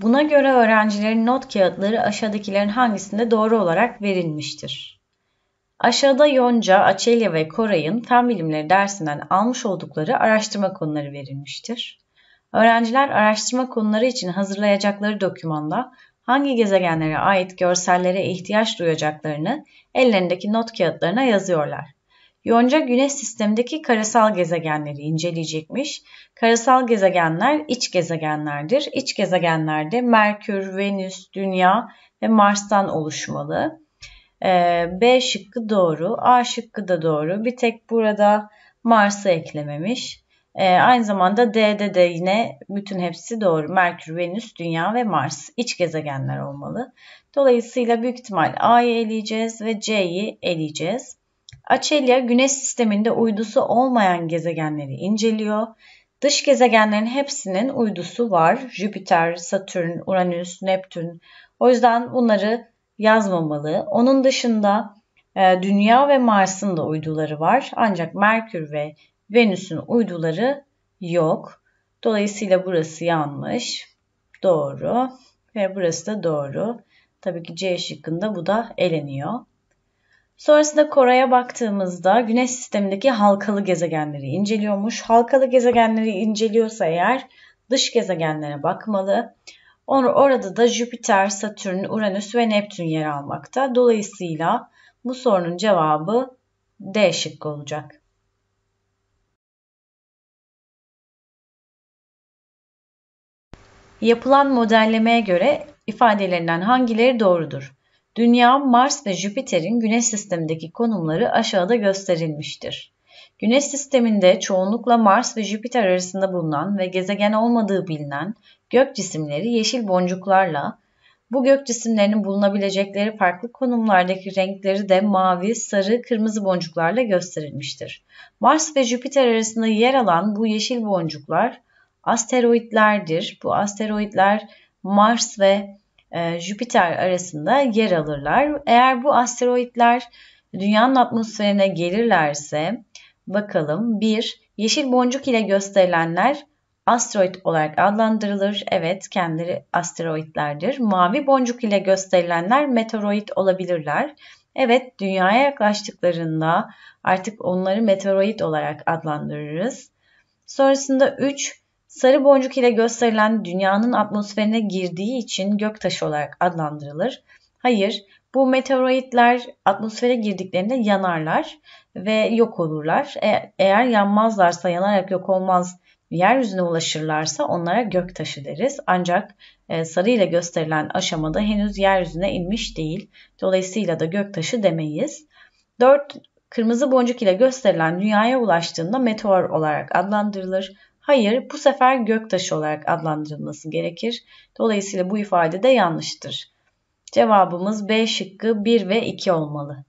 Buna göre öğrencilerin not kağıtları aşağıdakilerin hangisinde doğru olarak verilmiştir? Aşağıda Yonca, Açelya ve Koray'ın fen bilimleri dersinden almış oldukları araştırma konuları verilmiştir. Öğrenciler araştırma konuları için hazırlayacakları dokümanda hangi gezegenlere ait görsellere ihtiyaç duyacaklarını ellerindeki not kağıtlarına yazıyorlar. Yonca güneş sistemindeki karasal gezegenleri inceleyecekmiş. Karasal gezegenler iç gezegenlerdir. İç gezegenlerde Merkür, Venüs, Dünya ve Mars'tan oluşmalı. Ee, B şıkkı doğru, A şıkkı da doğru. Bir tek burada Mars'ı eklememiş. Ee, aynı zamanda D'de de yine bütün hepsi doğru. Merkür, Venüs, Dünya ve Mars iç gezegenler olmalı. Dolayısıyla büyük ihtimal A'yı eleyeceğiz ve C'yi eleyeceğiz. Açelya güneş sisteminde uydusu olmayan gezegenleri inceliyor. Dış gezegenlerin hepsinin uydusu var. Jüpiter, Satürn, Uranüs, Neptün. O yüzden bunları yazmamalı. Onun dışında e, Dünya ve Mars'ın da uyduları var. Ancak Merkür ve Venüs'ün uyduları yok. Dolayısıyla burası yanlış. Doğru. Ve burası da doğru. Tabii ki C şıkkında bu da eleniyor. Sonrasında Koray'a baktığımızda güneş sistemindeki halkalı gezegenleri inceliyormuş. Halkalı gezegenleri inceliyorsa eğer dış gezegenlere bakmalı. Onu orada da Jüpiter, Satürn, Uranüs ve Neptün yer almakta. Dolayısıyla bu sorunun cevabı D şıkkı olacak. Yapılan modellemeye göre ifadelerinden hangileri doğrudur? Dünya, Mars ve Jüpiter'in Güneş sistemindeki konumları aşağıda gösterilmiştir. Güneş sisteminde çoğunlukla Mars ve Jüpiter arasında bulunan ve gezegen olmadığı bilinen gök cisimleri yeşil boncuklarla, bu gök cisimlerinin bulunabilecekleri farklı konumlardaki renkleri de mavi, sarı, kırmızı boncuklarla gösterilmiştir. Mars ve Jüpiter arasında yer alan bu yeşil boncuklar asteroidlerdir. Bu asteroidler Mars ve e, Jüpiter arasında yer alırlar. Eğer bu asteroitler dünyanın atmosferine gelirlerse bakalım bir yeşil boncuk ile gösterilenler asteroid olarak adlandırılır. Evet kendileri asteroitlerdir. Mavi boncuk ile gösterilenler meteoroid olabilirler. Evet dünyaya yaklaştıklarında artık onları meteoroid olarak adlandırırız. Sonrasında 3 Sarı boncuk ile gösterilen dünyanın atmosferine girdiği için göktaşı olarak adlandırılır. Hayır, bu meteoroidler atmosfere girdiklerinde yanarlar ve yok olurlar. E, eğer yanmazlarsa, yanarak yok olmaz yeryüzüne ulaşırlarsa onlara göktaşı deriz. Ancak e, sarı ile gösterilen aşamada henüz yeryüzüne inmiş değil. Dolayısıyla da göktaşı demeyiz. 4. Kırmızı boncuk ile gösterilen dünyaya ulaştığında meteor olarak adlandırılır. Hayır, bu sefer göktaşı olarak adlandırılması gerekir. Dolayısıyla bu ifade de yanlıştır. Cevabımız B şıkkı 1 ve 2 olmalı.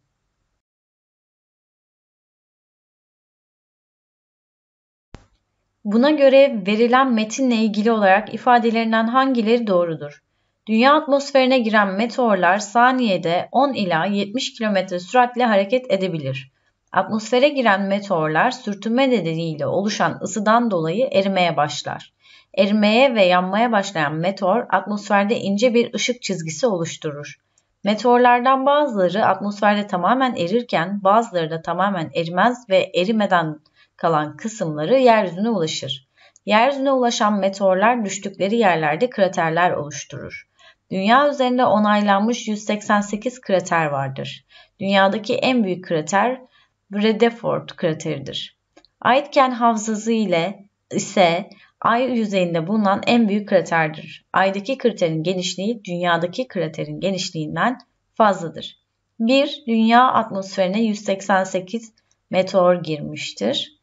Buna göre verilen metinle ilgili olarak ifadelerinden hangileri doğrudur? Dünya atmosferine giren meteorlar saniyede 10 ila 70 km süratle hareket edebilir. Atmosfere giren meteorlar sürtünme nedeniyle oluşan ısıdan dolayı erimeye başlar. Erimeye ve yanmaya başlayan meteor atmosferde ince bir ışık çizgisi oluşturur. Meteorlardan bazıları atmosferde tamamen erirken bazıları da tamamen erimez ve erimeden kalan kısımları yeryüzüne ulaşır. Yeryüzüne ulaşan meteorlar düştükleri yerlerde kraterler oluşturur. Dünya üzerinde onaylanmış 188 krater vardır. Dünyadaki en büyük krater Redeford krateridir. Aitken havzası ile ise Ay yüzeyinde bulunan en büyük kraterdir. Ay'daki kraterin genişliği dünyadaki kraterin genişliğinden fazladır. 1. Dünya atmosferine 188 meteor girmiştir.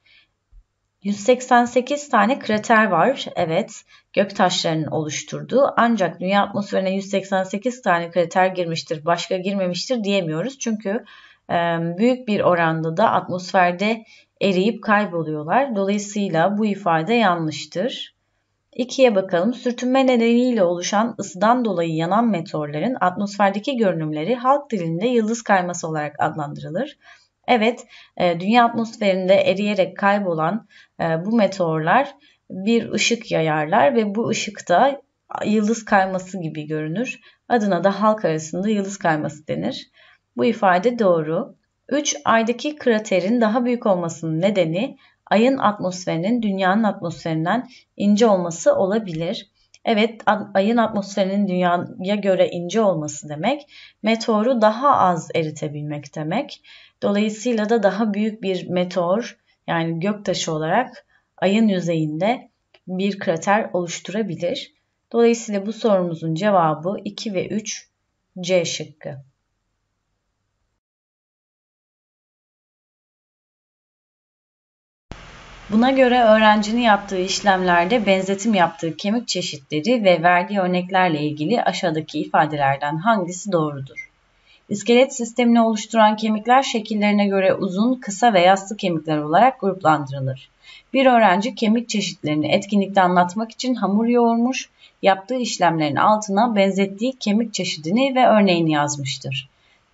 188 tane krater var. Evet, göktaşlarının oluşturduğu. Ancak dünya atmosferine 188 tane krater girmiştir, başka girmemiştir diyemiyoruz. Çünkü büyük bir oranda da atmosferde eriyip kayboluyorlar. Dolayısıyla bu ifade yanlıştır. İkiye bakalım. Sürtünme nedeniyle oluşan ısıdan dolayı yanan meteorların atmosferdeki görünümleri halk dilinde yıldız kayması olarak adlandırılır. Evet, e, dünya atmosferinde eriyerek kaybolan e, bu meteorlar bir ışık yayarlar ve bu ışık da yıldız kayması gibi görünür. Adına da halk arasında yıldız kayması denir. Bu ifade doğru. 3. Ay'daki kraterin daha büyük olmasının nedeni Ay'ın atmosferinin Dünya'nın atmosferinden ince olması olabilir. Evet, Ay'ın atmosferinin Dünya'ya göre ince olması demek, meteoru daha az eritebilmek demek. Dolayısıyla da daha büyük bir meteor yani göktaşı olarak Ay'ın yüzeyinde bir krater oluşturabilir. Dolayısıyla bu sorumuzun cevabı 2 ve 3 C şıkkı. Buna göre öğrencinin yaptığı işlemlerde benzetim yaptığı kemik çeşitleri ve verdiği örneklerle ilgili aşağıdaki ifadelerden hangisi doğrudur? İskelet sistemini oluşturan kemikler şekillerine göre uzun, kısa ve yassı kemikler olarak gruplandırılır. Bir öğrenci kemik çeşitlerini etkinlikte anlatmak için hamur yoğurmuş, yaptığı işlemlerin altına benzettiği kemik çeşidini ve örneğini yazmıştır.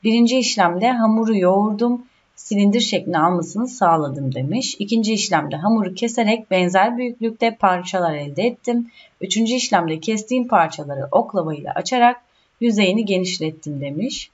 Birinci işlemde hamuru yoğurdum, silindir şekli almasını sağladım demiş. İkinci işlemde hamuru keserek benzer büyüklükte parçalar elde ettim. Üçüncü işlemde kestiğim parçaları oklava ile açarak yüzeyini genişlettim demiş.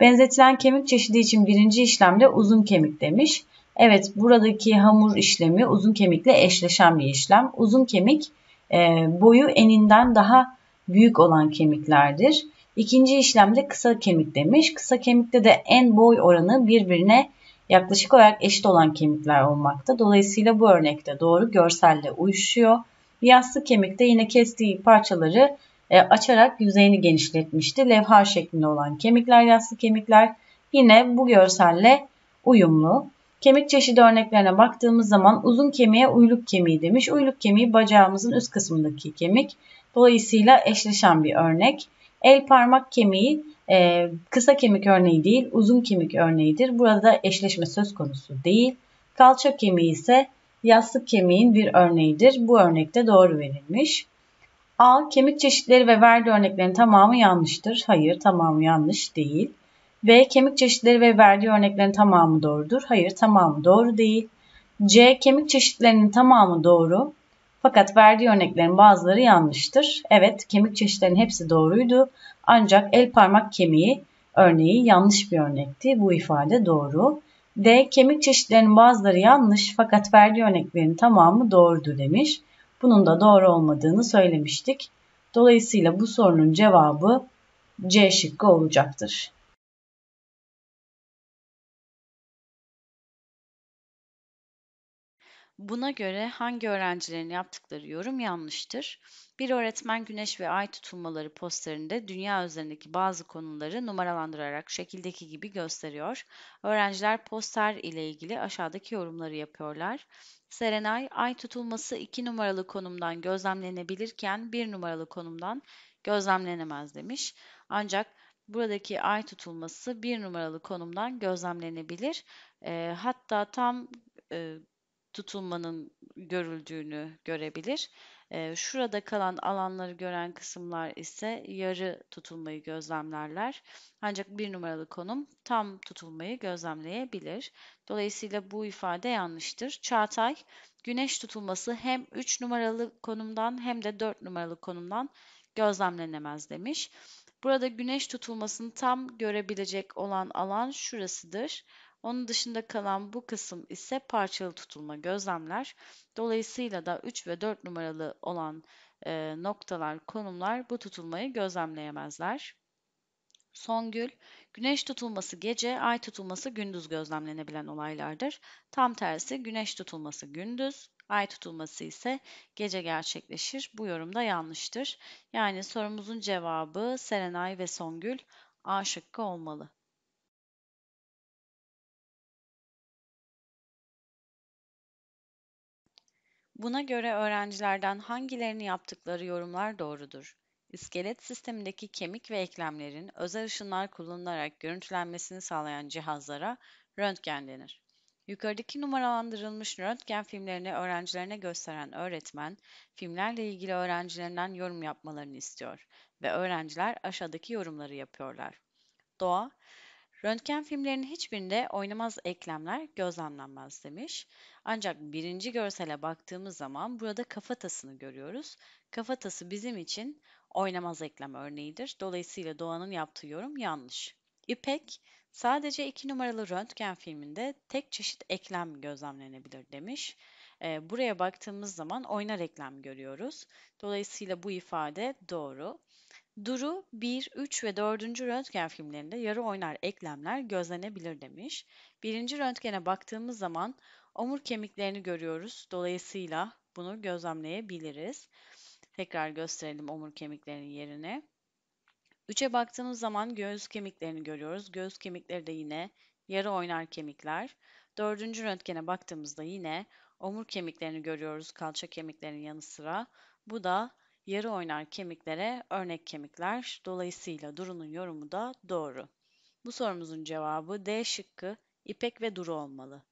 Benzetilen kemik çeşidi için birinci işlemde uzun kemik demiş. Evet buradaki hamur işlemi uzun kemikle eşleşen bir işlem. Uzun kemik e, boyu eninden daha büyük olan kemiklerdir. İkinci işlemde kısa kemik demiş. Kısa kemikte de en boy oranı birbirine yaklaşık olarak eşit olan kemikler olmakta. Dolayısıyla bu örnekte doğru görselle uyuşuyor. Yassı kemikte yine kestiği parçaları e, açarak yüzeyini genişletmişti. Levha şeklinde olan kemikler yassı kemikler yine bu görselle uyumlu. Kemik çeşidi örneklerine baktığımız zaman uzun kemiğe uyluk kemiği demiş. Uyluk kemiği bacağımızın üst kısmındaki kemik. Dolayısıyla eşleşen bir örnek. El parmak kemiği e, kısa kemik örneği değil uzun kemik örneğidir. Burada eşleşme söz konusu değil. Kalça kemiği ise yastık kemiğin bir örneğidir. Bu örnekte doğru verilmiş. A. Kemik çeşitleri ve verdiği örneklerin tamamı yanlıştır. Hayır tamamı yanlış değil. B. Kemik çeşitleri ve verdiği örneklerin tamamı doğrudur. Hayır tamamı doğru değil. C. Kemik çeşitlerinin tamamı doğru. Fakat verdiği örneklerin bazıları yanlıştır. Evet kemik çeşitlerinin hepsi doğruydu. Ancak el parmak kemiği örneği yanlış bir örnekti. Bu ifade doğru. D. Kemik çeşitlerinin bazıları yanlış fakat verdiği örneklerin tamamı doğrudur demiş. Bunun da doğru olmadığını söylemiştik. Dolayısıyla bu sorunun cevabı C şıkkı olacaktır. Buna göre hangi öğrencilerin yaptıkları yorum yanlıştır? Bir öğretmen güneş ve ay tutulmaları posterinde dünya üzerindeki bazı konuları numaralandırarak şekildeki gibi gösteriyor. Öğrenciler poster ile ilgili aşağıdaki yorumları yapıyorlar. Serenay, ay tutulması 2 numaralı konumdan gözlemlenebilirken 1 numaralı konumdan gözlemlenemez demiş. Ancak buradaki ay tutulması 1 numaralı konumdan gözlemlenebilir. E, hatta tam e, tutulmanın görüldüğünü görebilir. Ee, şurada kalan alanları gören kısımlar ise yarı tutulmayı gözlemlerler. Ancak bir numaralı konum tam tutulmayı gözlemleyebilir. Dolayısıyla bu ifade yanlıştır. Çağatay, güneş tutulması hem 3 numaralı konumdan hem de 4 numaralı konumdan gözlemlenemez demiş. Burada güneş tutulmasını tam görebilecek olan alan şurasıdır. Onun dışında kalan bu kısım ise parçalı tutulma gözlemler. Dolayısıyla da 3 ve 4 numaralı olan e, noktalar, konumlar bu tutulmayı gözlemleyemezler. Songül, güneş tutulması gece, ay tutulması gündüz gözlemlenebilen olaylardır. Tam tersi güneş tutulması gündüz, ay tutulması ise gece gerçekleşir. Bu yorum da yanlıştır. Yani sorumuzun cevabı Serenay ve Songül A şıkkı olmalı. Buna göre öğrencilerden hangilerini yaptıkları yorumlar doğrudur. İskelet sistemindeki kemik ve eklemlerin özel ışınlar kullanılarak görüntülenmesini sağlayan cihazlara röntgen denir. Yukarıdaki numaralandırılmış röntgen filmlerini öğrencilerine gösteren öğretmen, filmlerle ilgili öğrencilerinden yorum yapmalarını istiyor ve öğrenciler aşağıdaki yorumları yapıyorlar. Doğa, Röntgen filmlerinin hiçbirinde oynamaz eklemler gözlemlenmez demiş. Ancak birinci görsele baktığımız zaman burada kafatasını görüyoruz. Kafatası bizim için oynamaz eklem örneğidir. Dolayısıyla Doğan'ın yaptığı yorum yanlış. İpek sadece iki numaralı röntgen filminde tek çeşit eklem gözlemlenebilir demiş. E, buraya baktığımız zaman oynar eklem görüyoruz. Dolayısıyla bu ifade doğru. Duru 1, 3 ve 4. röntgen filmlerinde yarı oynar eklemler gözlenebilir demiş. Birinci röntgene baktığımız zaman omur kemiklerini görüyoruz. Dolayısıyla bunu gözlemleyebiliriz. Tekrar gösterelim omur kemiklerinin yerine. Üçe baktığımız zaman göğüs kemiklerini görüyoruz. Göğüs kemikleri de yine yarı oynar kemikler. Dördüncü röntgene baktığımızda yine omur kemiklerini görüyoruz kalça kemiklerinin yanı sıra. Bu da yarı oynar kemiklere örnek kemikler. Dolayısıyla Duru'nun yorumu da doğru. Bu sorumuzun cevabı D şıkkı İpek ve Duru olmalı.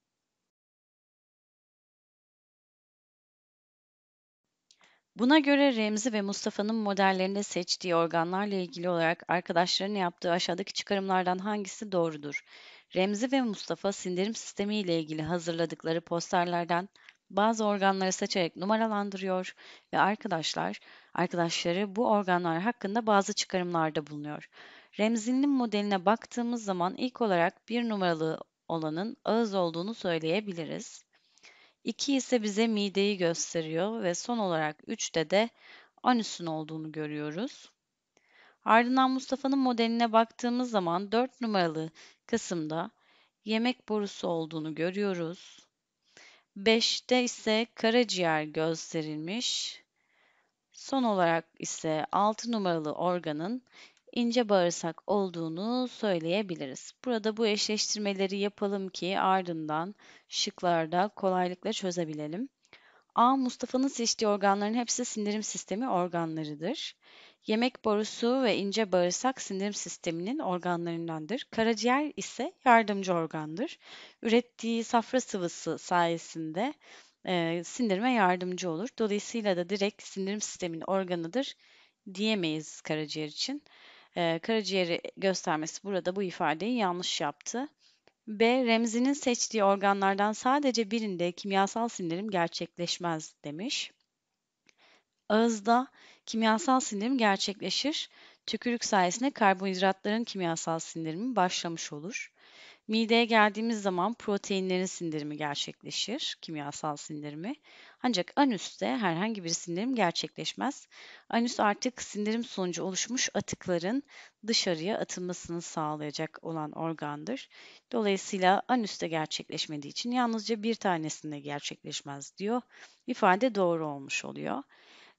Buna göre Remzi ve Mustafa'nın modellerinde seçtiği organlarla ilgili olarak arkadaşlarının yaptığı aşağıdaki çıkarımlardan hangisi doğrudur? Remzi ve Mustafa sindirim sistemi ile ilgili hazırladıkları posterlerden bazı organları seçerek numaralandırıyor ve arkadaşlar arkadaşları bu organlar hakkında bazı çıkarımlarda bulunuyor. Remzin'in modeline baktığımız zaman ilk olarak bir numaralı olanın ağız olduğunu söyleyebiliriz. 2 ise bize mideyi gösteriyor ve son olarak 3'te de anüsün olduğunu görüyoruz. Ardından Mustafa'nın modeline baktığımız zaman 4 numaralı kısımda yemek borusu olduğunu görüyoruz. 5'te ise karaciğer gösterilmiş. Son olarak ise 6 numaralı organın ince bağırsak olduğunu söyleyebiliriz. Burada bu eşleştirmeleri yapalım ki ardından şıklarda kolaylıkla çözebilelim. A. Mustafa'nın seçtiği organların hepsi sindirim sistemi organlarıdır. Yemek borusu ve ince bağırsak sindirim sisteminin organlarındandır. Karaciğer ise yardımcı organdır. Ürettiği safra sıvısı sayesinde e, sindirime yardımcı olur. Dolayısıyla da direkt sindirim sistemin organıdır diyemeyiz karaciğer için. E, karaciğeri göstermesi burada bu ifadeyi yanlış yaptı. B. Remzi'nin seçtiği organlardan sadece birinde kimyasal sindirim gerçekleşmez demiş. Ağızda kimyasal sindirim gerçekleşir. Tükürük sayesinde karbonhidratların kimyasal sindirimi başlamış olur. Mideye geldiğimiz zaman proteinlerin sindirimi gerçekleşir, kimyasal sindirimi. Ancak anüste herhangi bir sindirim gerçekleşmez. Anüs artık sindirim sonucu oluşmuş atıkların dışarıya atılmasını sağlayacak olan organdır. Dolayısıyla anüste gerçekleşmediği için yalnızca bir tanesinde gerçekleşmez diyor. İfade doğru olmuş oluyor.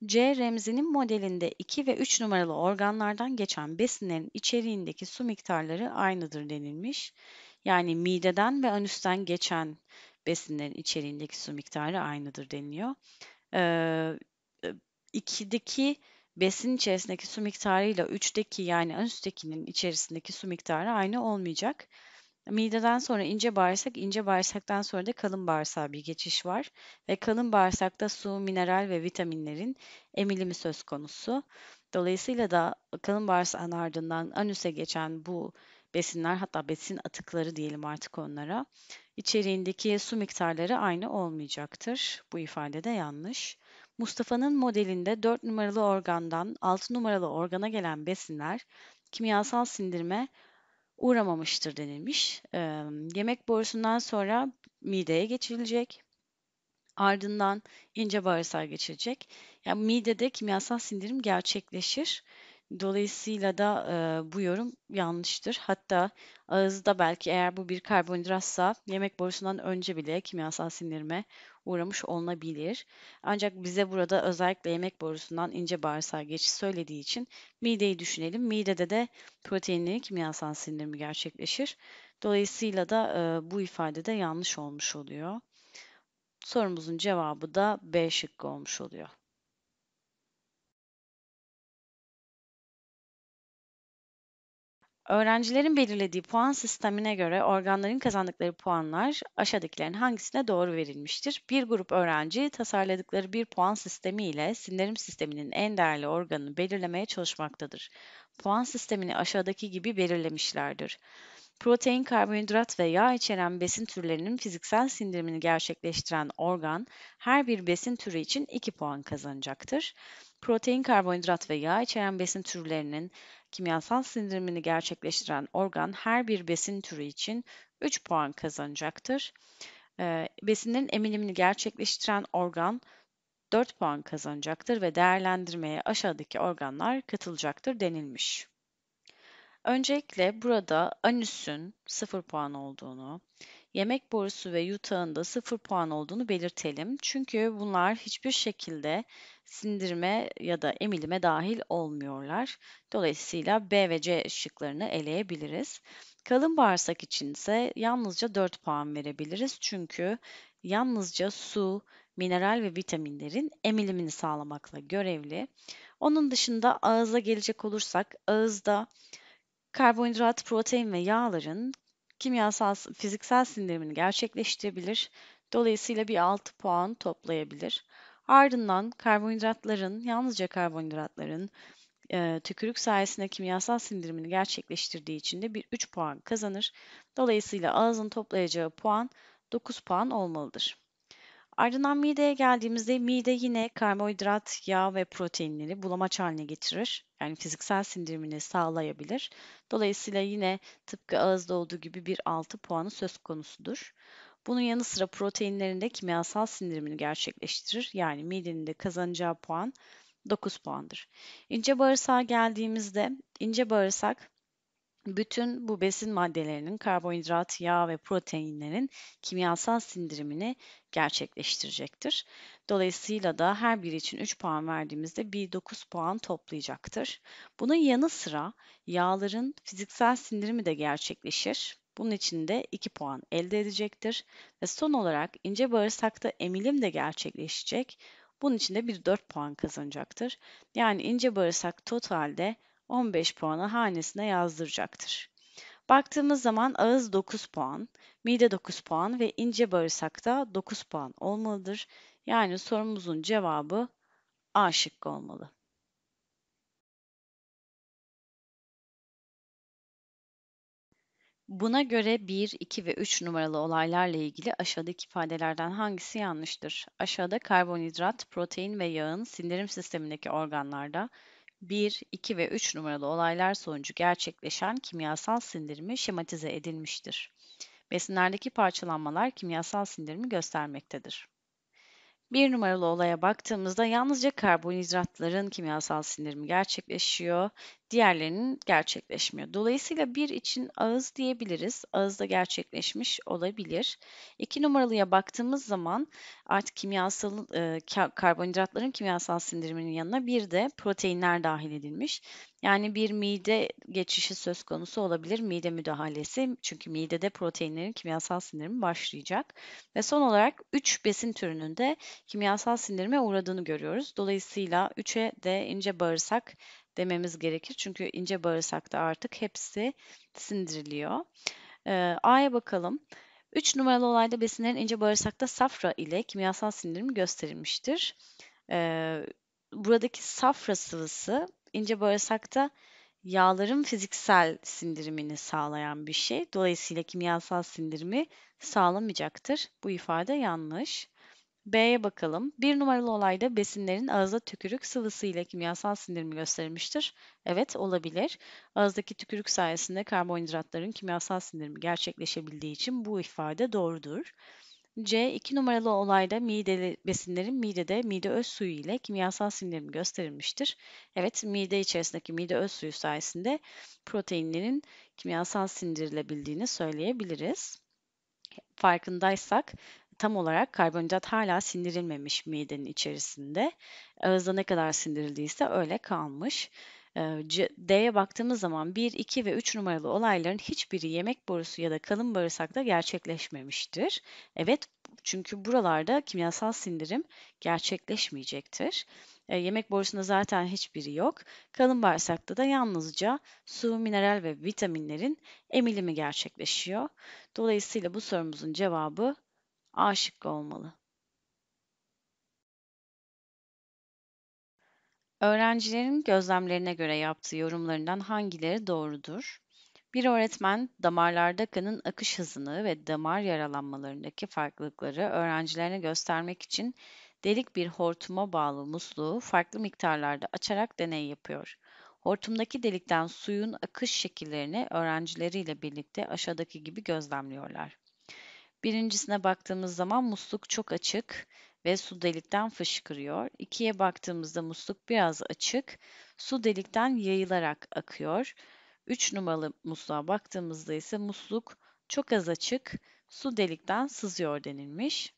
C remzinin modelinde 2 ve 3 numaralı organlardan geçen besinlerin içeriğindeki su miktarları aynıdır denilmiş. Yani mideden ve anüsten geçen besinlerin içeriğindeki su miktarı aynıdır deniliyor. Ee, ikideki besin içerisindeki su miktarıyla üçteki yani anüstekinin içerisindeki su miktarı aynı olmayacak. Mideden sonra ince bağırsak, ince bağırsaktan sonra da kalın bağırsağa bir geçiş var. Ve kalın bağırsakta su, mineral ve vitaminlerin emilimi söz konusu. Dolayısıyla da kalın bağırsağın ardından anüse geçen bu besinler hatta besin atıkları diyelim artık onlara içeriğindeki su miktarları aynı olmayacaktır. Bu ifade de yanlış. Mustafa'nın modelinde 4 numaralı organdan 6 numaralı organa gelen besinler kimyasal sindirime uğramamıştır denilmiş. E, yemek borusundan sonra mideye geçilecek. Ardından ince bağırsağa geçilecek. Yani midede kimyasal sindirim gerçekleşir. Dolayısıyla da e, bu yorum yanlıştır. Hatta ağızda belki eğer bu bir karbonhidratsa yemek borusundan önce bile kimyasal sindirime uğramış olunabilir. Ancak bize burada özellikle yemek borusundan ince bağırsağa geçiş söylediği için mideyi düşünelim. Midede de proteinlerin kimyasal sindirimi gerçekleşir. Dolayısıyla da e, bu ifade de yanlış olmuş oluyor. Sorumuzun cevabı da B şıkkı olmuş oluyor. Öğrencilerin belirlediği puan sistemine göre organların kazandıkları puanlar aşağıdakilerin hangisine doğru verilmiştir? Bir grup öğrenci tasarladıkları bir puan sistemi ile sindirim sisteminin en değerli organını belirlemeye çalışmaktadır. Puan sistemini aşağıdaki gibi belirlemişlerdir. Protein, karbonhidrat ve yağ içeren besin türlerinin fiziksel sindirimini gerçekleştiren organ her bir besin türü için 2 puan kazanacaktır. Protein, karbonhidrat ve yağ içeren besin türlerinin kimyasal sindirimini gerçekleştiren organ her bir besin türü için 3 puan kazanacaktır. Ee, besinin besinlerin emilimini gerçekleştiren organ 4 puan kazanacaktır ve değerlendirmeye aşağıdaki organlar katılacaktır denilmiş. Öncelikle burada anüsün 0 puan olduğunu, yemek borusu ve yutağında 0 puan olduğunu belirtelim. Çünkü bunlar hiçbir şekilde sindirme ya da emilime dahil olmuyorlar. Dolayısıyla B ve C şıklarını eleyebiliriz. Kalın bağırsak için ise yalnızca 4 puan verebiliriz. Çünkü yalnızca su, mineral ve vitaminlerin emilimini sağlamakla görevli. Onun dışında ağıza gelecek olursak ağızda karbonhidrat, protein ve yağların kimyasal fiziksel sindirimini gerçekleştirebilir. Dolayısıyla bir 6 puan toplayabilir. Ardından karbonhidratların, yalnızca karbonhidratların e, tükürük sayesinde kimyasal sindirimini gerçekleştirdiği için de bir 3 puan kazanır. Dolayısıyla ağızın toplayacağı puan 9 puan olmalıdır. Ardından mideye geldiğimizde mide yine karbonhidrat, yağ ve proteinleri bulamaç haline getirir. Yani fiziksel sindirimini sağlayabilir. Dolayısıyla yine tıpkı ağızda olduğu gibi bir 6 puanı söz konusudur. Bunun yanı sıra proteinlerin de kimyasal sindirimini gerçekleştirir. Yani midenin de kazanacağı puan 9 puandır. İnce bağırsağa geldiğimizde ince bağırsak bütün bu besin maddelerinin karbonhidrat, yağ ve proteinlerin kimyasal sindirimini gerçekleştirecektir. Dolayısıyla da her biri için 3 puan verdiğimizde bir 9 puan toplayacaktır. Bunun yanı sıra yağların fiziksel sindirimi de gerçekleşir. Bunun için de 2 puan elde edecektir. Ve son olarak ince bağırsakta emilim de gerçekleşecek. Bunun için de bir 4 puan kazanacaktır. Yani ince bağırsak totalde 15 puanı hanesine yazdıracaktır. Baktığımız zaman ağız 9 puan, mide 9 puan ve ince bağırsakta 9 puan olmalıdır. Yani sorumuzun cevabı A şıkkı olmalı. Buna göre 1, 2 ve 3 numaralı olaylarla ilgili aşağıdaki ifadelerden hangisi yanlıştır? Aşağıda karbonhidrat, protein ve yağın sindirim sistemindeki organlarda 1, 2 ve 3 numaralı olaylar sonucu gerçekleşen kimyasal sindirimi şematize edilmiştir. Besinlerdeki parçalanmalar kimyasal sindirimi göstermektedir. Bir numaralı olaya baktığımızda yalnızca karbonhidratların kimyasal sindirimi gerçekleşiyor, diğerlerinin gerçekleşmiyor. Dolayısıyla bir için ağız diyebiliriz. Ağızda gerçekleşmiş olabilir. İki numaralıya baktığımız zaman artık kimyasal e, karbonhidratların kimyasal sindiriminin yanına bir de proteinler dahil edilmiş. Yani bir mide geçişi söz konusu olabilir. Mide müdahalesi çünkü midede proteinlerin kimyasal sindirimi başlayacak. Ve son olarak 3 besin türünün de kimyasal sindirime uğradığını görüyoruz. Dolayısıyla 3'e de ince bağırsak dememiz gerekir. Çünkü ince bağırsakta artık hepsi sindiriliyor. Ee, A'ya bakalım. 3 numaralı olayda besinlerin ince bağırsakta safra ile kimyasal sindirimi gösterilmiştir. Ee, buradaki safra sıvısı ince bağırsakta yağların fiziksel sindirimini sağlayan bir şey. Dolayısıyla kimyasal sindirimi sağlamayacaktır. Bu ifade yanlış. B'ye bakalım. Bir numaralı olayda besinlerin ağızda tükürük sıvısı ile kimyasal sindirimi göstermiştir Evet olabilir. Ağızdaki tükürük sayesinde karbonhidratların kimyasal sindirimi gerçekleşebildiği için bu ifade doğrudur. C. 2 numaralı olayda mideli besinlerin midede mide öz suyu ile kimyasal sindirimi gösterilmiştir. Evet, mide içerisindeki mide öz suyu sayesinde proteinlerin kimyasal sindirilebildiğini söyleyebiliriz. Farkındaysak tam olarak karbonhidrat hala sindirilmemiş midenin içerisinde. Ağızda ne kadar sindirildiyse öyle kalmış. D'ye baktığımız zaman 1, 2 ve 3 numaralı olayların hiçbiri yemek borusu ya da kalın bağırsakta gerçekleşmemiştir. Evet çünkü buralarda kimyasal sindirim gerçekleşmeyecektir. E, yemek borusunda zaten hiçbiri yok. Kalın bağırsakta da yalnızca su, mineral ve vitaminlerin emilimi gerçekleşiyor. Dolayısıyla bu sorumuzun cevabı A şıkkı olmalı. Öğrencilerin gözlemlerine göre yaptığı yorumlarından hangileri doğrudur? Bir öğretmen damarlarda kanın akış hızını ve damar yaralanmalarındaki farklılıkları öğrencilerine göstermek için delik bir hortuma bağlı musluğu farklı miktarlarda açarak deney yapıyor. Hortumdaki delikten suyun akış şekillerini öğrencileriyle birlikte aşağıdaki gibi gözlemliyorlar. Birincisine baktığımız zaman musluk çok açık ve su delikten fışkırıyor. İkiye baktığımızda musluk biraz açık. Su delikten yayılarak akıyor. 3 numaralı musluğa baktığımızda ise musluk çok az açık. Su delikten sızıyor denilmiş.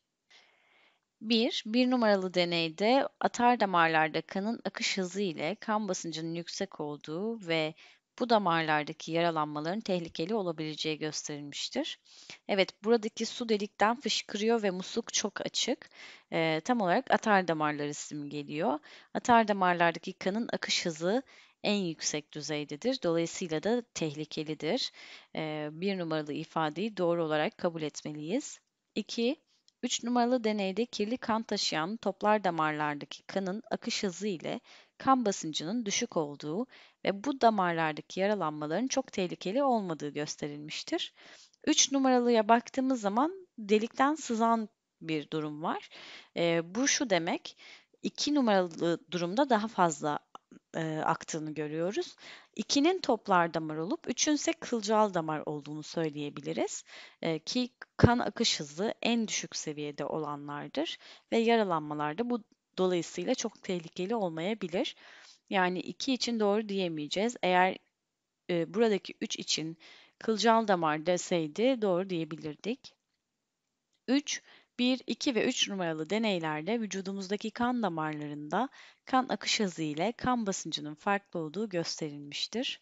1. Bir numaralı deneyde atar damarlarda kanın akış hızı ile kan basıncının yüksek olduğu ve bu damarlardaki yaralanmaların tehlikeli olabileceği gösterilmiştir. Evet buradaki su delikten fışkırıyor ve musluk çok açık. E, tam olarak atar damarları simgeliyor. Atar damarlardaki kanın akış hızı en yüksek düzeydedir. Dolayısıyla da tehlikelidir. E, bir numaralı ifadeyi doğru olarak kabul etmeliyiz. 2. 3 numaralı deneyde kirli kan taşıyan toplar damarlardaki kanın akış hızı ile kan basıncının düşük olduğu ve bu damarlardaki yaralanmaların çok tehlikeli olmadığı gösterilmiştir. 3 numaralıya baktığımız zaman delikten sızan bir durum var. E, bu şu demek 2 numaralı durumda daha fazla e, aktığını görüyoruz. 2'nin toplar damar olup 3'ün ise kılcal damar olduğunu söyleyebiliriz. E, ki kan akış hızı en düşük seviyede olanlardır ve yaralanmalarda bu Dolayısıyla çok tehlikeli olmayabilir. Yani 2 için doğru diyemeyeceğiz. Eğer e, buradaki 3 için kılcal damar deseydi doğru diyebilirdik. 3 1, 2 ve 3 numaralı deneylerde vücudumuzdaki kan damarlarında kan akış hızı ile kan basıncının farklı olduğu gösterilmiştir.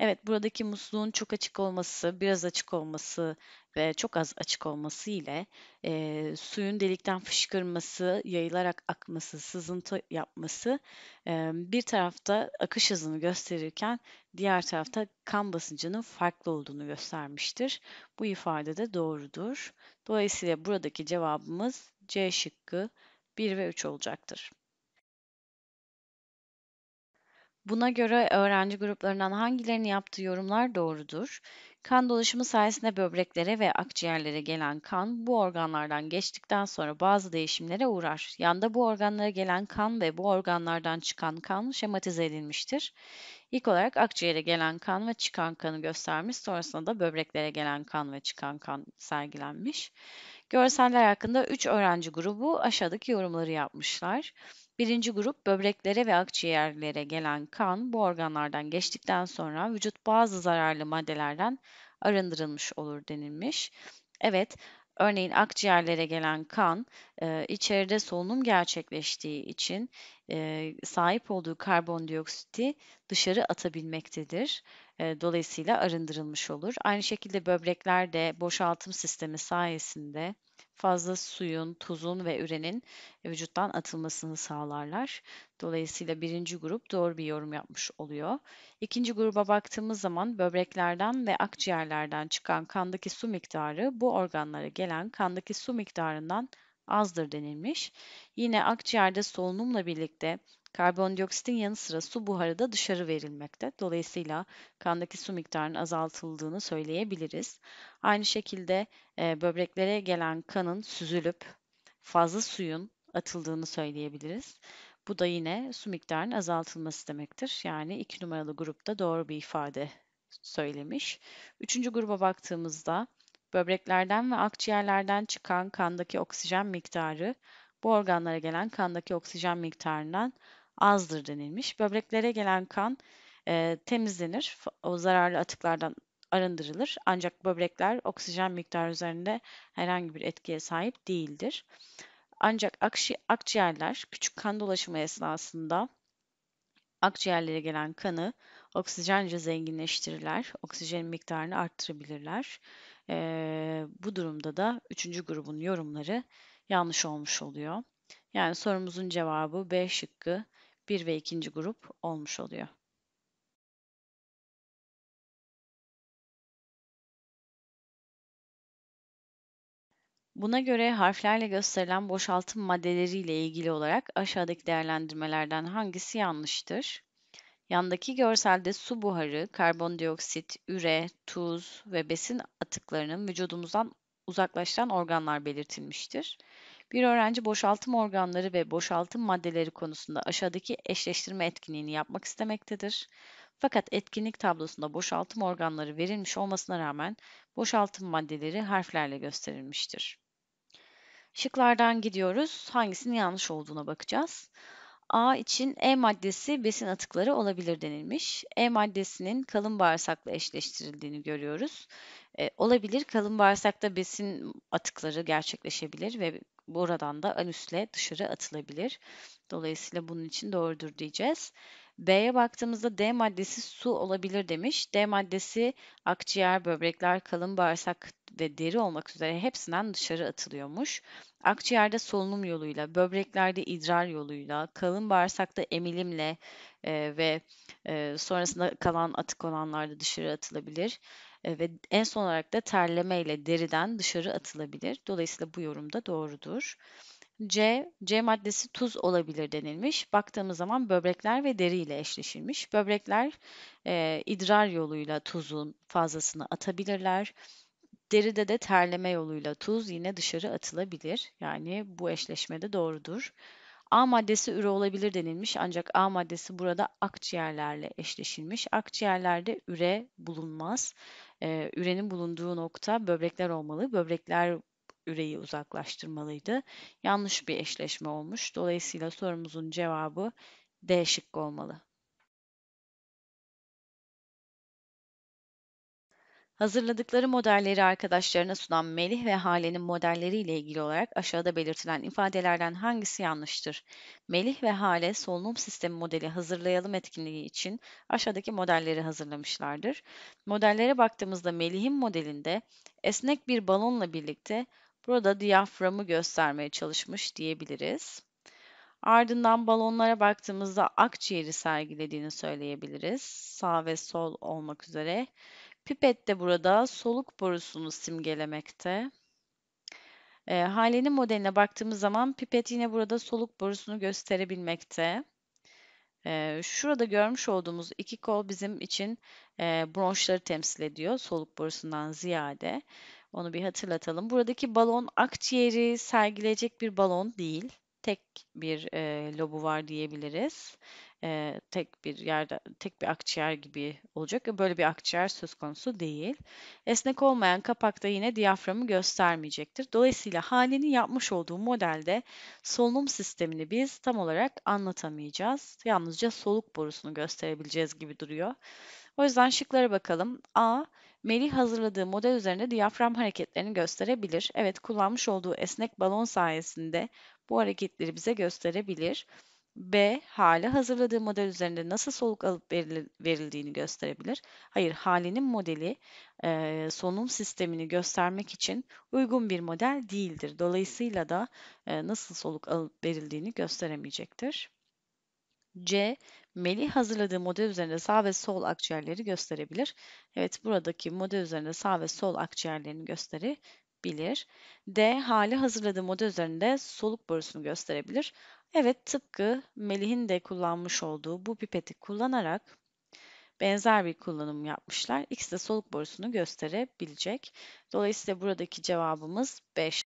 Evet buradaki musluğun çok açık olması, biraz açık olması ve çok az açık olması ile e, suyun delikten fışkırması, yayılarak akması, sızıntı yapması e, bir tarafta akış hızını gösterirken diğer tarafta kan basıncının farklı olduğunu göstermiştir. Bu ifade de doğrudur. Dolayısıyla buradaki cevabımız C şıkkı 1 ve 3 olacaktır. Buna göre öğrenci gruplarından hangilerini yaptığı yorumlar doğrudur? Kan dolaşımı sayesinde böbreklere ve akciğerlere gelen kan bu organlardan geçtikten sonra bazı değişimlere uğrar. Yanda bu organlara gelen kan ve bu organlardan çıkan kan şematize edilmiştir. İlk olarak akciğere gelen kan ve çıkan kanı göstermiş, sonrasında da böbreklere gelen kan ve çıkan kan sergilenmiş. Görseller hakkında 3 öğrenci grubu aşağıdaki yorumları yapmışlar. Birinci grup böbreklere ve akciğerlere gelen kan bu organlardan geçtikten sonra vücut bazı zararlı maddelerden arındırılmış olur denilmiş. Evet, örneğin akciğerlere gelen kan e, içeride solunum gerçekleştiği için e, sahip olduğu karbondioksiti dışarı atabilmektedir dolayısıyla arındırılmış olur. Aynı şekilde böbrekler de boşaltım sistemi sayesinde fazla suyun, tuzun ve ürenin vücuttan atılmasını sağlarlar. Dolayısıyla birinci grup doğru bir yorum yapmış oluyor. İkinci gruba baktığımız zaman böbreklerden ve akciğerlerden çıkan kandaki su miktarı bu organlara gelen kandaki su miktarından azdır denilmiş. Yine akciğerde solunumla birlikte Karbondioksitin yanı sıra su buharı da dışarı verilmekte. Dolayısıyla kandaki su miktarının azaltıldığını söyleyebiliriz. Aynı şekilde e, böbreklere gelen kanın süzülüp fazla suyun atıldığını söyleyebiliriz. Bu da yine su miktarının azaltılması demektir. Yani iki numaralı grupta doğru bir ifade söylemiş. Üçüncü gruba baktığımızda böbreklerden ve akciğerlerden çıkan kandaki oksijen miktarı bu organlara gelen kandaki oksijen miktarından azdır denilmiş. Böbreklere gelen kan e, temizlenir, o zararlı atıklardan arındırılır. Ancak böbrekler oksijen miktarı üzerinde herhangi bir etkiye sahip değildir. Ancak akci akciğerler küçük kan dolaşımı esnasında akciğerlere gelen kanı oksijenle zenginleştirirler, oksijen miktarını arttırabilirler. Ee, bu durumda da üçüncü grubun yorumları yanlış olmuş oluyor. Yani sorumuzun cevabı B şıkkı bir ve ikinci grup olmuş oluyor. Buna göre harflerle gösterilen boşaltım maddeleriyle ilgili olarak aşağıdaki değerlendirmelerden hangisi yanlıştır? Yandaki görselde su buharı, karbondioksit, üre, tuz ve besin atıklarının vücudumuzdan uzaklaştıran organlar belirtilmiştir. Bir öğrenci boşaltım organları ve boşaltım maddeleri konusunda aşağıdaki eşleştirme etkinliğini yapmak istemektedir. Fakat etkinlik tablosunda boşaltım organları verilmiş olmasına rağmen boşaltım maddeleri harflerle gösterilmiştir. Şıklardan gidiyoruz. Hangisinin yanlış olduğuna bakacağız. A için E maddesi besin atıkları olabilir denilmiş. E maddesinin kalın bağırsakla eşleştirildiğini görüyoruz. E, olabilir kalın bağırsakta besin atıkları gerçekleşebilir ve buradan da anüsle dışarı atılabilir. Dolayısıyla bunun için doğrudur diyeceğiz. B'ye baktığımızda D maddesi su olabilir demiş. D maddesi akciğer, böbrekler, kalın bağırsak ve deri olmak üzere hepsinden dışarı atılıyormuş. Akciğerde solunum yoluyla, böbreklerde idrar yoluyla, kalın bağırsakta emilimle e, ve e, sonrasında kalan atık olanlarda dışarı atılabilir ve en son olarak da terleme ile deriden dışarı atılabilir. Dolayısıyla bu yorum da doğrudur. C, C maddesi tuz olabilir denilmiş. Baktığımız zaman böbrekler ve deri ile eşleşilmiş. Böbrekler e, idrar yoluyla tuzun fazlasını atabilirler. Deride de terleme yoluyla tuz yine dışarı atılabilir. Yani bu eşleşme de doğrudur. A maddesi üre olabilir denilmiş ancak A maddesi burada akciğerlerle eşleşilmiş. Akciğerlerde üre bulunmaz. Ee, ürenin bulunduğu nokta böbrekler olmalı. Böbrekler üreyi uzaklaştırmalıydı. Yanlış bir eşleşme olmuş. Dolayısıyla sorumuzun cevabı D şıkkı olmalı. Hazırladıkları modelleri arkadaşlarına sunan Melih ve Hale'nin modelleriyle ilgili olarak aşağıda belirtilen ifadelerden hangisi yanlıştır? Melih ve Hale solunum sistemi modeli hazırlayalım etkinliği için aşağıdaki modelleri hazırlamışlardır. Modellere baktığımızda Melih'in modelinde esnek bir balonla birlikte burada diyaframı göstermeye çalışmış diyebiliriz. Ardından balonlara baktığımızda akciğeri sergilediğini söyleyebiliriz. Sağ ve sol olmak üzere. Pipet de burada soluk borusunu simgelemekte. E, halenin modeline baktığımız zaman pipet yine burada soluk borusunu gösterebilmekte. E, şurada görmüş olduğumuz iki kol bizim için e, bronşları temsil ediyor soluk borusundan ziyade. Onu bir hatırlatalım. Buradaki balon akciğeri sergileyecek bir balon değil. Tek bir e, lobu var diyebiliriz e, tek bir yerde tek bir akciğer gibi olacak. Böyle bir akciğer söz konusu değil. Esnek olmayan kapakta yine diyaframı göstermeyecektir. Dolayısıyla Hale'nin yapmış olduğu modelde solunum sistemini biz tam olarak anlatamayacağız. Yalnızca soluk borusunu gösterebileceğiz gibi duruyor. O yüzden şıklara bakalım. A. Melih hazırladığı model üzerinde diyafram hareketlerini gösterebilir. Evet kullanmış olduğu esnek balon sayesinde bu hareketleri bize gösterebilir. B. Hale hazırladığı model üzerinde nasıl soluk alıp verildiğini gösterebilir. Hayır, halinin modeli e, solunum sistemini göstermek için uygun bir model değildir. Dolayısıyla da e, nasıl soluk alıp verildiğini gösteremeyecektir. C. Meli hazırladığı model üzerinde sağ ve sol akciğerleri gösterebilir. Evet buradaki model üzerinde sağ ve sol akciğerlerini gösterebilir bilir. D. Hali hazırladığı model üzerinde soluk borusunu gösterebilir. Evet tıpkı Melih'in de kullanmış olduğu bu pipeti kullanarak benzer bir kullanım yapmışlar. İkisi de soluk borusunu gösterebilecek. Dolayısıyla buradaki cevabımız 5.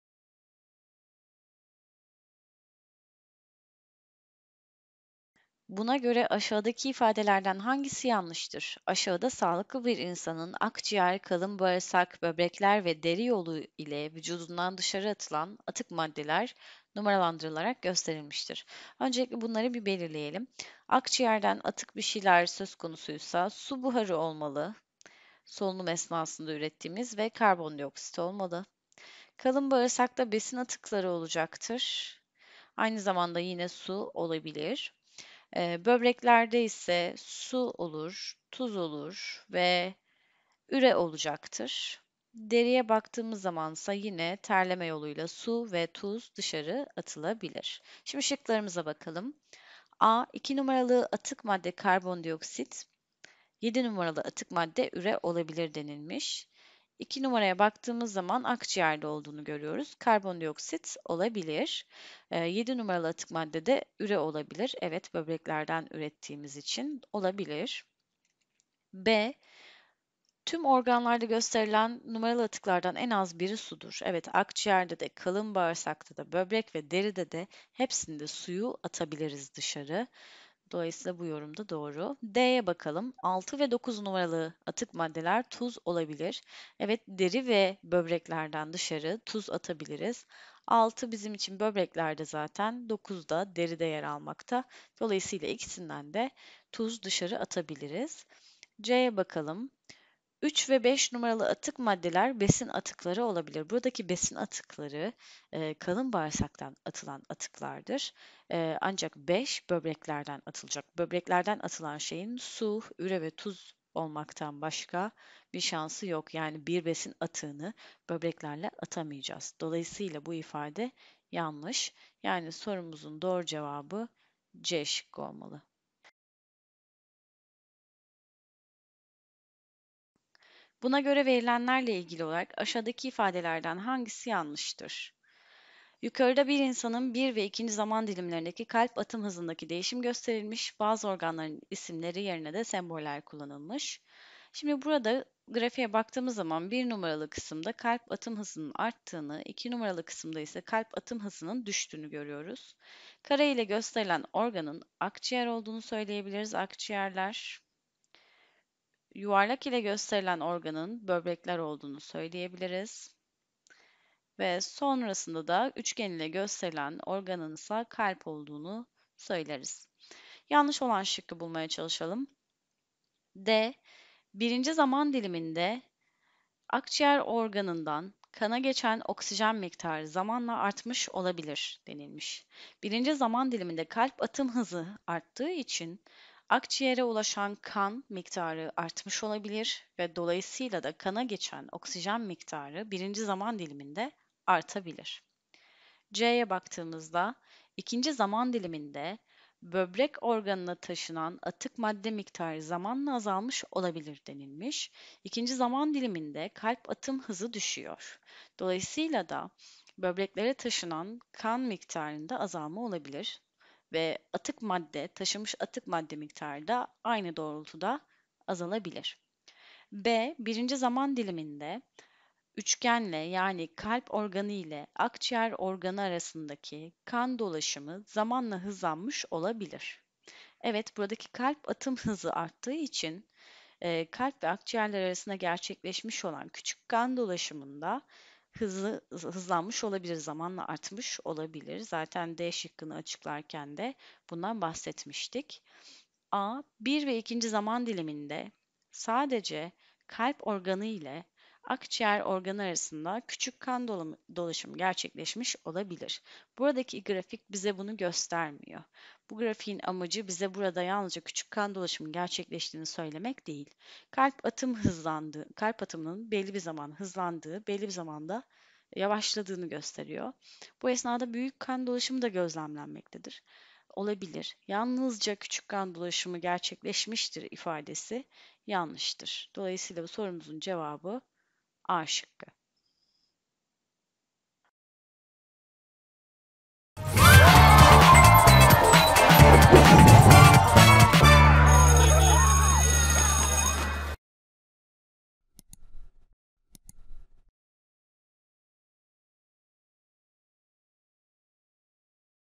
Buna göre aşağıdaki ifadelerden hangisi yanlıştır? Aşağıda sağlıklı bir insanın akciğer, kalın bağırsak, böbrekler ve deri yolu ile vücudundan dışarı atılan atık maddeler numaralandırılarak gösterilmiştir. Öncelikle bunları bir belirleyelim. Akciğerden atık bir şeyler söz konusuysa su buharı olmalı, solunum esnasında ürettiğimiz ve karbondioksit olmalı. Kalın bağırsakta besin atıkları olacaktır. Aynı zamanda yine su olabilir. E, böbreklerde ise su olur, tuz olur ve üre olacaktır. Deriye baktığımız zamansa yine terleme yoluyla su ve tuz dışarı atılabilir. Şimdi şıklarımıza bakalım. A. 2 numaralı atık madde karbondioksit, 7 numaralı atık madde üre olabilir denilmiş. 2 numaraya baktığımız zaman akciğerde olduğunu görüyoruz. Karbondioksit olabilir. 7 ee, numaralı atık madde de üre olabilir. Evet böbreklerden ürettiğimiz için olabilir. B. Tüm organlarda gösterilen numaralı atıklardan en az biri sudur. Evet akciğerde de, kalın bağırsakta da, böbrek ve deride de hepsinde suyu atabiliriz dışarı. Dolayısıyla bu yorum da doğru. D'ye bakalım. 6 ve 9 numaralı atık maddeler tuz olabilir. Evet deri ve böbreklerden dışarı tuz atabiliriz. 6 bizim için böbreklerde zaten 9 da deride yer almakta. Dolayısıyla ikisinden de tuz dışarı atabiliriz. C'ye bakalım. 3 ve 5 numaralı atık maddeler besin atıkları olabilir. Buradaki besin atıkları e, kalın bağırsaktan atılan atıklardır. E, ancak 5 böbreklerden atılacak. Böbreklerden atılan şeyin su, üre ve tuz olmaktan başka bir şansı yok. Yani bir besin atığını böbreklerle atamayacağız. Dolayısıyla bu ifade yanlış. Yani sorumuzun doğru cevabı C şıkkı olmalı. Buna göre verilenlerle ilgili olarak aşağıdaki ifadelerden hangisi yanlıştır? Yukarıda bir insanın bir ve ikinci zaman dilimlerindeki kalp atım hızındaki değişim gösterilmiş, bazı organların isimleri yerine de semboller kullanılmış. Şimdi burada grafiğe baktığımız zaman bir numaralı kısımda kalp atım hızının arttığını, iki numaralı kısımda ise kalp atım hızının düştüğünü görüyoruz. Kare ile gösterilen organın akciğer olduğunu söyleyebiliriz. Akciğerler yuvarlak ile gösterilen organın böbrekler olduğunu söyleyebiliriz. Ve sonrasında da üçgen ile gösterilen organın ise kalp olduğunu söyleriz. Yanlış olan şıkkı bulmaya çalışalım. D. Birinci zaman diliminde akciğer organından kana geçen oksijen miktarı zamanla artmış olabilir denilmiş. Birinci zaman diliminde kalp atım hızı arttığı için Akciğere ulaşan kan miktarı artmış olabilir ve dolayısıyla da kana geçen oksijen miktarı birinci zaman diliminde artabilir. C'ye baktığımızda ikinci zaman diliminde böbrek organına taşınan atık madde miktarı zamanla azalmış olabilir denilmiş. İkinci zaman diliminde kalp atım hızı düşüyor. Dolayısıyla da böbreklere taşınan kan miktarında azalma olabilir ve atık madde, taşımış atık madde miktarı da aynı doğrultuda azalabilir. B. Birinci zaman diliminde üçgenle yani kalp organı ile akciğer organı arasındaki kan dolaşımı zamanla hızlanmış olabilir. Evet buradaki kalp atım hızı arttığı için e, kalp ve akciğerler arasında gerçekleşmiş olan küçük kan dolaşımında hızlı hızlanmış olabilir, zamanla artmış olabilir. Zaten D şıkkını açıklarken de bundan bahsetmiştik. A. 1 ve 2. zaman diliminde sadece kalp organı ile akciğer organı arasında küçük kan dolaşımı gerçekleşmiş olabilir. Buradaki grafik bize bunu göstermiyor. Bu grafiğin amacı bize burada yalnızca küçük kan dolaşımının gerçekleştiğini söylemek değil. Kalp atım hızlandı, kalp atımının belli bir zaman hızlandığı, belli bir zamanda yavaşladığını gösteriyor. Bu esnada büyük kan dolaşımı da gözlemlenmektedir olabilir. Yalnızca küçük kan dolaşımı gerçekleşmiştir ifadesi yanlıştır. Dolayısıyla bu sorumuzun cevabı A şıkkı.